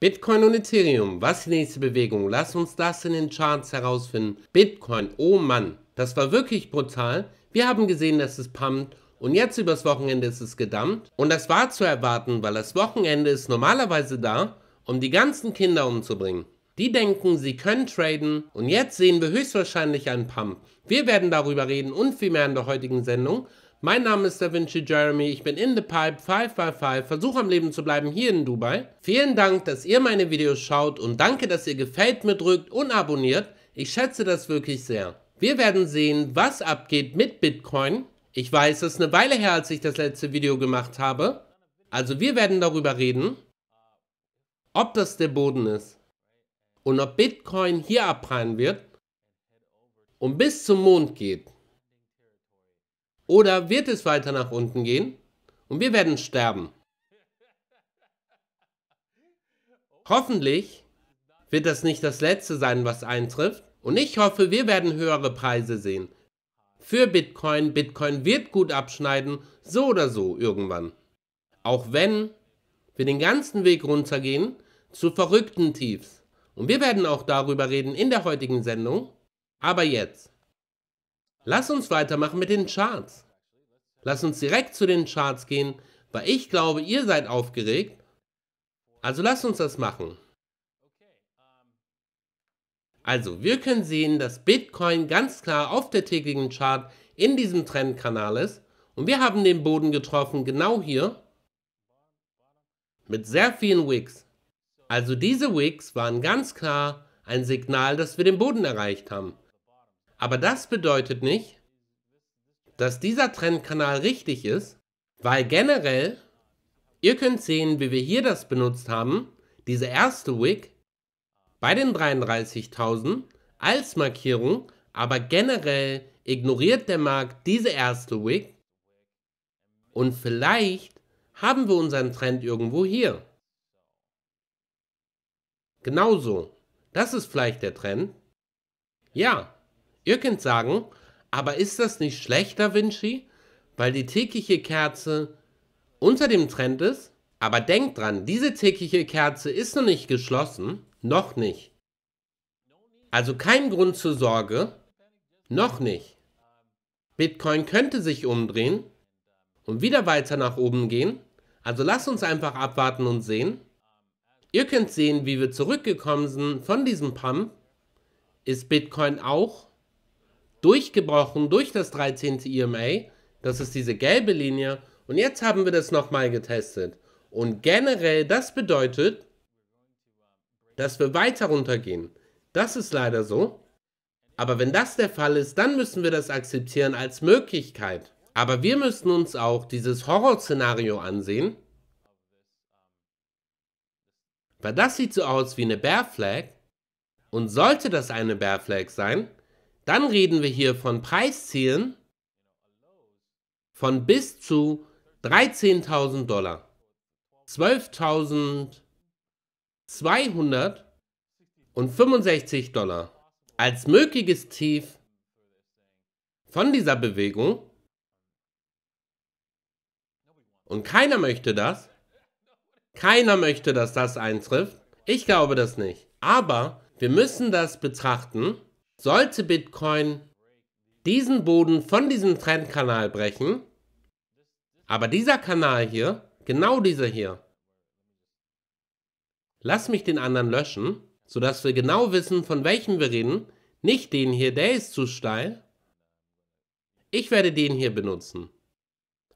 Bitcoin und Ethereum, was die nächste Bewegung? Lass uns das in den Charts herausfinden. Bitcoin, oh Mann, das war wirklich brutal. Wir haben gesehen, dass es pumpt und jetzt übers Wochenende ist es gedammt. Und das war zu erwarten, weil das Wochenende ist normalerweise da, um die ganzen Kinder umzubringen. Die denken, sie können traden und jetzt sehen wir höchstwahrscheinlich einen Pump. Wir werden darüber reden und viel mehr in der heutigen Sendung. Mein Name ist Da Vinci Jeremy, ich bin in the Pipe 555, versuche am Leben zu bleiben hier in Dubai. Vielen Dank, dass ihr meine Videos schaut und danke, dass ihr gefällt mir drückt und abonniert. Ich schätze das wirklich sehr. Wir werden sehen, was abgeht mit Bitcoin. Ich weiß, es ist eine Weile her, als ich das letzte Video gemacht habe. Also wir werden darüber reden, ob das der Boden ist und ob Bitcoin hier abprallen wird und bis zum Mond geht. Oder wird es weiter nach unten gehen und wir werden sterben? Hoffentlich wird das nicht das Letzte sein, was eintrifft. Und ich hoffe, wir werden höhere Preise sehen. Für Bitcoin, Bitcoin wird gut abschneiden, so oder so irgendwann. Auch wenn wir den ganzen Weg runtergehen zu verrückten Tiefs. Und wir werden auch darüber reden in der heutigen Sendung. Aber jetzt. Lass uns weitermachen mit den Charts. Lass uns direkt zu den Charts gehen, weil ich glaube, ihr seid aufgeregt. Also lasst uns das machen. Also, wir können sehen, dass Bitcoin ganz klar auf der täglichen Chart in diesem Trendkanal ist. Und wir haben den Boden getroffen, genau hier, mit sehr vielen Wicks. Also diese Wicks waren ganz klar ein Signal, dass wir den Boden erreicht haben. Aber das bedeutet nicht, dass dieser Trendkanal richtig ist, weil generell, ihr könnt sehen, wie wir hier das benutzt haben, diese erste Wick bei den 33.000 als Markierung, aber generell ignoriert der Markt diese erste Wick und vielleicht haben wir unseren Trend irgendwo hier. Genauso. Das ist vielleicht der Trend. Ja, Ihr könnt sagen, aber ist das nicht schlechter, Vinci? Weil die tägliche Kerze unter dem Trend ist? Aber denkt dran, diese tägliche Kerze ist noch nicht geschlossen. Noch nicht. Also kein Grund zur Sorge. Noch nicht. Bitcoin könnte sich umdrehen und wieder weiter nach oben gehen. Also lasst uns einfach abwarten und sehen. Ihr könnt sehen, wie wir zurückgekommen sind von diesem Pump. Ist Bitcoin auch durchgebrochen durch das 13. EMA. Das ist diese gelbe Linie. Und jetzt haben wir das nochmal getestet. Und generell, das bedeutet, dass wir weiter runtergehen. Das ist leider so. Aber wenn das der Fall ist, dann müssen wir das akzeptieren als Möglichkeit. Aber wir müssen uns auch dieses Horrorszenario ansehen. Weil das sieht so aus wie eine Bear Flag. Und sollte das eine Bear Flag sein, dann reden wir hier von Preiszielen von bis zu 13.000 Dollar, 12.265 Dollar als mögliches Tief von dieser Bewegung. Und keiner möchte das. Keiner möchte, dass das eintrifft. Ich glaube das nicht. Aber wir müssen das betrachten sollte Bitcoin diesen Boden von diesem Trendkanal brechen, aber dieser Kanal hier, genau dieser hier, lass mich den anderen löschen, sodass wir genau wissen, von welchem wir reden, nicht den hier, der ist zu steil. Ich werde den hier benutzen.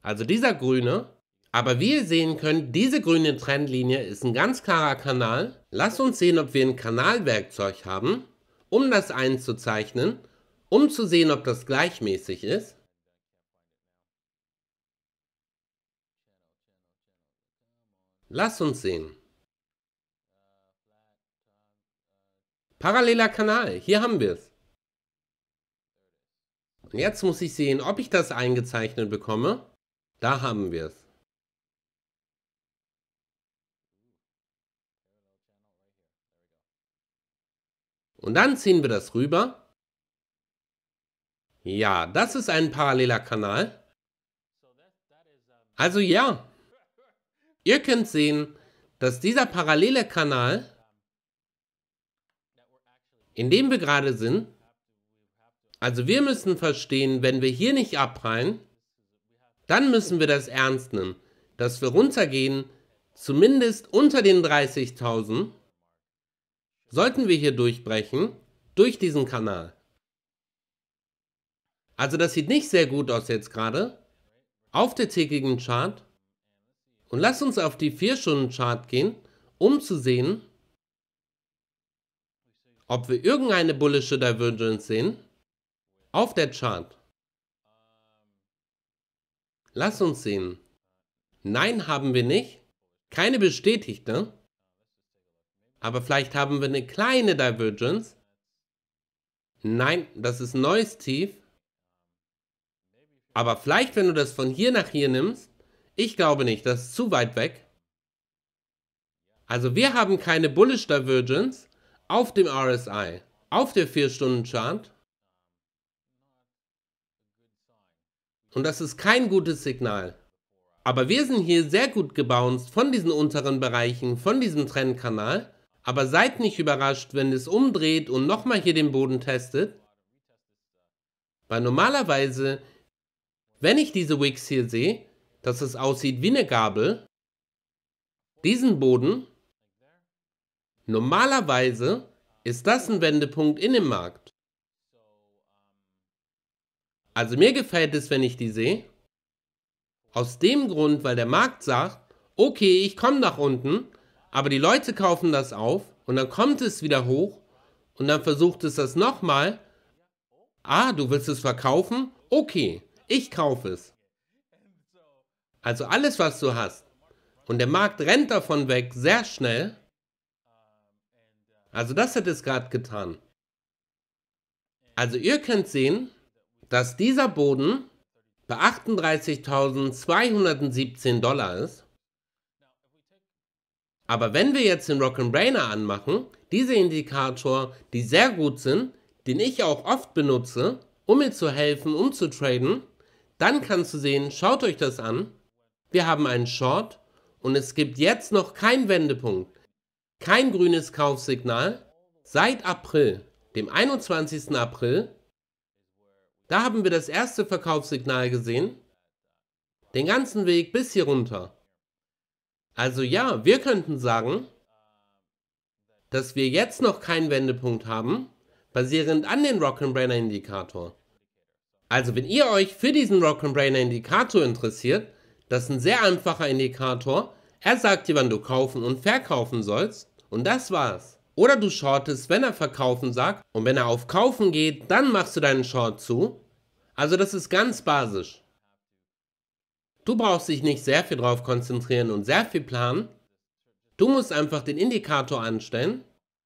Also dieser grüne. Aber wie ihr sehen könnt, diese grüne Trendlinie ist ein ganz klarer Kanal. Lass uns sehen, ob wir ein Kanalwerkzeug haben um das einzuzeichnen, um zu sehen, ob das gleichmäßig ist. Lass uns sehen. Paralleler Kanal, hier haben wir es. Und jetzt muss ich sehen, ob ich das eingezeichnet bekomme. Da haben wir es. Und dann ziehen wir das rüber. Ja, das ist ein paralleler Kanal. Also ja, ihr könnt sehen, dass dieser parallele Kanal, in dem wir gerade sind, also wir müssen verstehen, wenn wir hier nicht abprallen, dann müssen wir das ernst nehmen, dass wir runtergehen, zumindest unter den 30.000 Sollten wir hier durchbrechen? Durch diesen Kanal. Also das sieht nicht sehr gut aus jetzt gerade. Auf der tägigen Chart. Und lass uns auf die 4-Stunden-Chart gehen, um zu sehen, ob wir irgendeine bullische Divergence sehen. Auf der Chart. Lass uns sehen. Nein, haben wir nicht. Keine bestätigte. Aber vielleicht haben wir eine kleine Divergence. Nein, das ist ein neues Tief. Aber vielleicht, wenn du das von hier nach hier nimmst, ich glaube nicht, das ist zu weit weg. Also wir haben keine Bullish Divergence auf dem RSI, auf der 4-Stunden-Chart. Und das ist kein gutes Signal. Aber wir sind hier sehr gut gebounced von diesen unteren Bereichen, von diesem Trendkanal. Aber seid nicht überrascht, wenn es umdreht und nochmal hier den Boden testet. Weil normalerweise, wenn ich diese Wicks hier sehe, dass es aussieht wie eine Gabel, diesen Boden, normalerweise ist das ein Wendepunkt in dem Markt. Also mir gefällt es, wenn ich die sehe. Aus dem Grund, weil der Markt sagt, okay, ich komme nach unten, aber die Leute kaufen das auf und dann kommt es wieder hoch und dann versucht es das nochmal. Ah, du willst es verkaufen? Okay, ich kaufe es. Also alles, was du hast. Und der Markt rennt davon weg sehr schnell. Also das hat es gerade getan. Also ihr könnt sehen, dass dieser Boden bei 38.217 Dollar ist. Aber wenn wir jetzt den Rock'n'Brainer anmachen, diese Indikator, die sehr gut sind, den ich auch oft benutze, um mir zu helfen, um zu traden, dann kannst du sehen, schaut euch das an. Wir haben einen Short und es gibt jetzt noch keinen Wendepunkt. Kein grünes Kaufsignal seit April, dem 21. April. Da haben wir das erste Verkaufssignal gesehen. Den ganzen Weg bis hier runter. Also ja, wir könnten sagen, dass wir jetzt noch keinen Wendepunkt haben, basierend an den Rock'n'Brainer Indikator. Also wenn ihr euch für diesen Rock'n'Brainer Indikator interessiert, das ist ein sehr einfacher Indikator. Er sagt dir, wann du kaufen und verkaufen sollst und das war's. Oder du shortest, wenn er verkaufen sagt und wenn er auf kaufen geht, dann machst du deinen Short zu. Also das ist ganz basisch. Du brauchst dich nicht sehr viel drauf konzentrieren und sehr viel planen. Du musst einfach den Indikator anstellen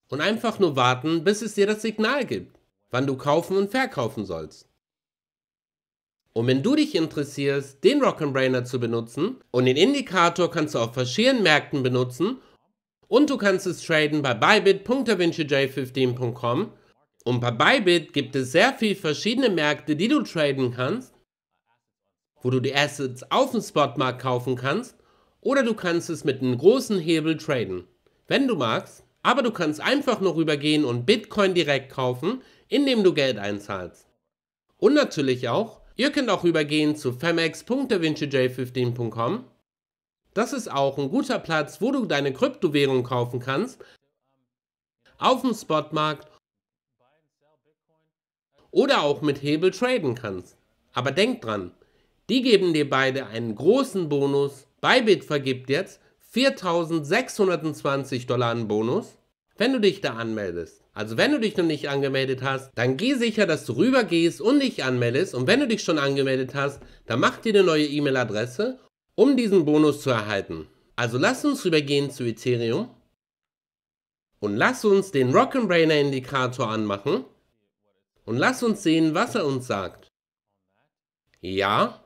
und einfach nur warten, bis es dir das Signal gibt, wann du kaufen und verkaufen sollst. Und wenn du dich interessierst, den Rock'n'Brainer zu benutzen und den Indikator kannst du auf verschiedenen Märkten benutzen und du kannst es traden bei bybit.davincij15.com und bei Bybit gibt es sehr viele verschiedene Märkte, die du traden kannst wo du die Assets auf dem Spotmarkt kaufen kannst oder du kannst es mit einem großen Hebel traden, wenn du magst. Aber du kannst einfach nur rübergehen und Bitcoin direkt kaufen, indem du Geld einzahlst. Und natürlich auch, ihr könnt auch rübergehen zu femex.davincij15.com. Das ist auch ein guter Platz, wo du deine Kryptowährung kaufen kannst, auf dem Spotmarkt oder auch mit Hebel traden kannst. Aber denk dran, die geben dir beide einen großen Bonus. Bybit vergibt jetzt 4620 Dollar an Bonus, wenn du dich da anmeldest. Also wenn du dich noch nicht angemeldet hast, dann geh sicher, dass du rüber gehst und dich anmeldest. Und wenn du dich schon angemeldet hast, dann mach dir eine neue E-Mail-Adresse, um diesen Bonus zu erhalten. Also lass uns rübergehen zu Ethereum und lass uns den Rock'n'Brainer Indikator anmachen und lass uns sehen, was er uns sagt. Ja,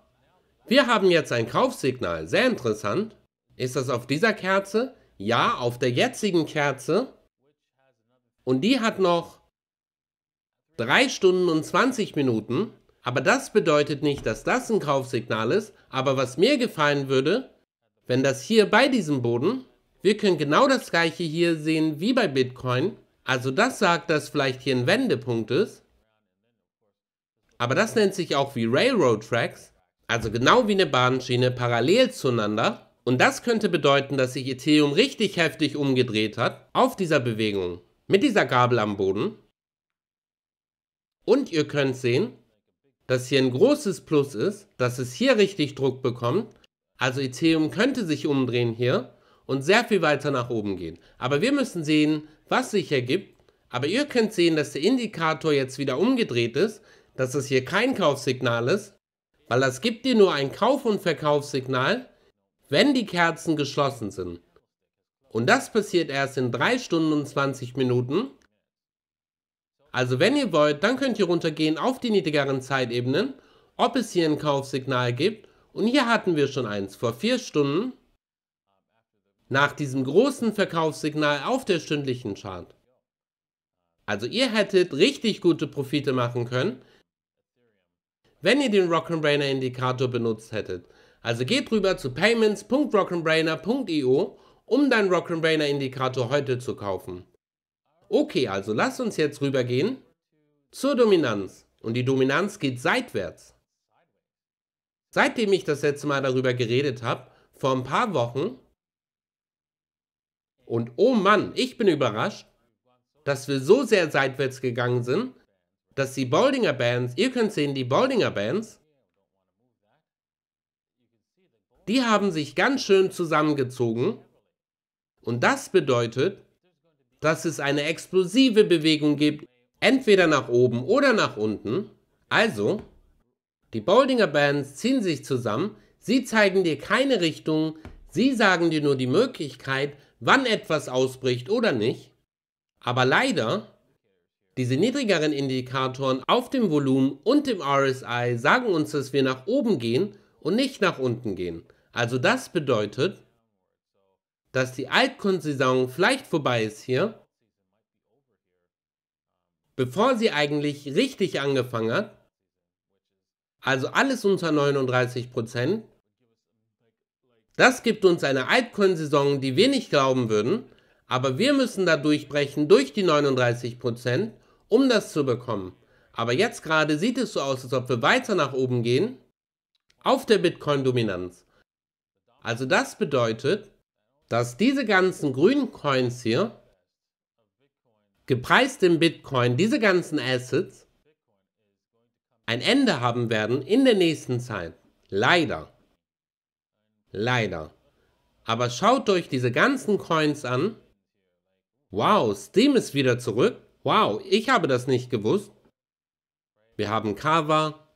wir haben jetzt ein Kaufsignal, sehr interessant. Ist das auf dieser Kerze? Ja, auf der jetzigen Kerze. Und die hat noch 3 Stunden und 20 Minuten. Aber das bedeutet nicht, dass das ein Kaufsignal ist. Aber was mir gefallen würde, wenn das hier bei diesem Boden, wir können genau das gleiche hier sehen wie bei Bitcoin. Also das sagt, dass vielleicht hier ein Wendepunkt ist. Aber das nennt sich auch wie Railroad Tracks also genau wie eine Bahnschiene, parallel zueinander. Und das könnte bedeuten, dass sich Ethereum richtig heftig umgedreht hat auf dieser Bewegung mit dieser Gabel am Boden. Und ihr könnt sehen, dass hier ein großes Plus ist, dass es hier richtig Druck bekommt. Also Ethereum könnte sich umdrehen hier und sehr viel weiter nach oben gehen. Aber wir müssen sehen, was sich ergibt. Aber ihr könnt sehen, dass der Indikator jetzt wieder umgedreht ist, dass es hier kein Kaufsignal ist, weil das gibt dir nur ein Kauf- und Verkaufssignal, wenn die Kerzen geschlossen sind. Und das passiert erst in 3 Stunden und 20 Minuten. Also wenn ihr wollt, dann könnt ihr runtergehen auf die niedrigeren Zeitebenen, ob es hier ein Kaufsignal gibt. Und hier hatten wir schon eins vor 4 Stunden nach diesem großen Verkaufssignal auf der stündlichen Chart. Also ihr hättet richtig gute Profite machen können, wenn ihr den Rock'n'Brainer Indikator benutzt hättet. Also geht rüber zu payments.rock'n'brainer.io, e um deinen Rock'n'Brainer Indikator heute zu kaufen. Okay, also lasst uns jetzt rübergehen zur Dominanz. Und die Dominanz geht seitwärts. Seitdem ich das letzte Mal darüber geredet habe, vor ein paar Wochen, und oh Mann, ich bin überrascht, dass wir so sehr seitwärts gegangen sind, dass die Baldinger Bands, ihr könnt sehen, die Baldinger Bands, die haben sich ganz schön zusammengezogen. Und das bedeutet, dass es eine explosive Bewegung gibt, entweder nach oben oder nach unten. Also, die Boldinger Bands ziehen sich zusammen, sie zeigen dir keine Richtung, sie sagen dir nur die Möglichkeit, wann etwas ausbricht oder nicht. Aber leider diese niedrigeren Indikatoren auf dem Volumen und dem RSI sagen uns, dass wir nach oben gehen und nicht nach unten gehen. Also das bedeutet, dass die Altkunstsaison vielleicht vorbei ist hier, bevor sie eigentlich richtig angefangen hat. Also alles unter 39%. Das gibt uns eine Altcoin-Saison, die wir nicht glauben würden, aber wir müssen da durchbrechen durch die 39%, um das zu bekommen. Aber jetzt gerade sieht es so aus, als ob wir weiter nach oben gehen auf der Bitcoin-Dominanz. Also das bedeutet, dass diese ganzen grünen Coins hier, gepreist im Bitcoin, diese ganzen Assets, ein Ende haben werden in der nächsten Zeit. Leider. Leider. Aber schaut euch diese ganzen Coins an. Wow, Steam ist wieder zurück. Wow, ich habe das nicht gewusst. Wir haben Kava.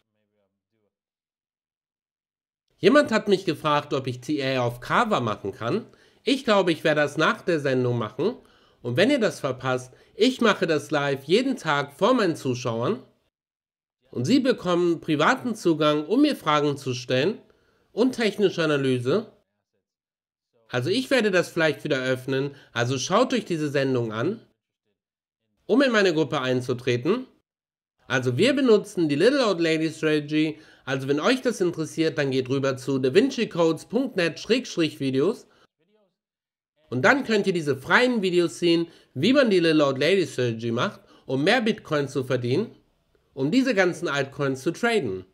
Jemand hat mich gefragt, ob ich TA auf Kava machen kann. Ich glaube, ich werde das nach der Sendung machen. Und wenn ihr das verpasst, ich mache das live jeden Tag vor meinen Zuschauern. Und sie bekommen privaten Zugang, um mir Fragen zu stellen und technische Analyse. Also ich werde das vielleicht wieder öffnen, also schaut euch diese Sendung an um in meine Gruppe einzutreten. Also wir benutzen die Little Old Lady Strategy. Also wenn euch das interessiert, dann geht rüber zu davincicodes.net-videos und dann könnt ihr diese freien Videos sehen, wie man die Little Old Lady Strategy macht, um mehr Bitcoin zu verdienen, um diese ganzen Altcoins zu traden.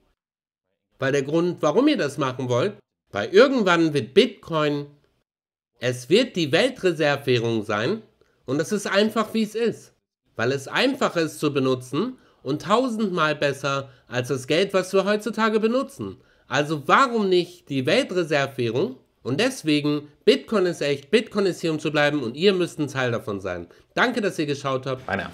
Weil der Grund, warum ihr das machen wollt, weil irgendwann wird Bitcoin, es wird die Weltreservewährung sein und das ist einfach, wie es ist weil es einfacher ist zu benutzen und tausendmal besser als das Geld, was wir heutzutage benutzen. Also warum nicht die Weltreservewährung? Und deswegen, Bitcoin ist echt, Bitcoin ist hier um zu bleiben und ihr müsst ein Teil davon sein. Danke, dass ihr geschaut habt. Einer.